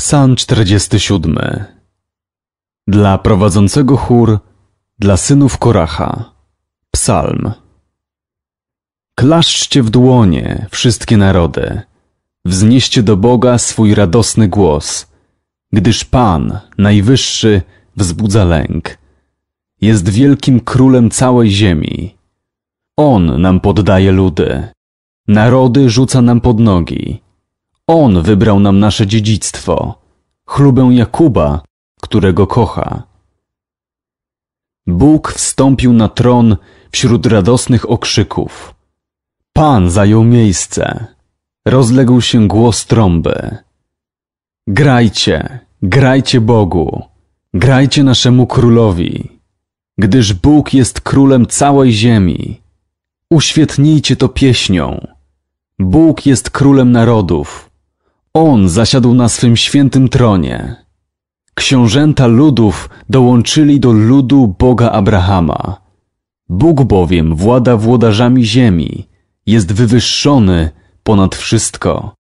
Psalm 47 Dla prowadzącego chór, dla synów Koracha. Psalm Klaszczcie w dłonie, wszystkie narody. Wznieście do Boga swój radosny głos, gdyż Pan, Najwyższy, wzbudza lęk. Jest wielkim królem całej ziemi. On nam poddaje ludy. Narody rzuca nam pod nogi. On wybrał nam nasze dziedzictwo, chlubę Jakuba, którego kocha. Bóg wstąpił na tron wśród radosnych okrzyków. Pan zajął miejsce. Rozległ się głos trąby. Grajcie, grajcie Bogu, grajcie naszemu królowi, gdyż Bóg jest królem całej ziemi. Uświetnijcie to pieśnią. Bóg jest królem narodów. On zasiadł na swym świętym tronie. Książęta ludów dołączyli do ludu Boga Abrahama. Bóg bowiem włada włodarzami ziemi, jest wywyższony ponad wszystko.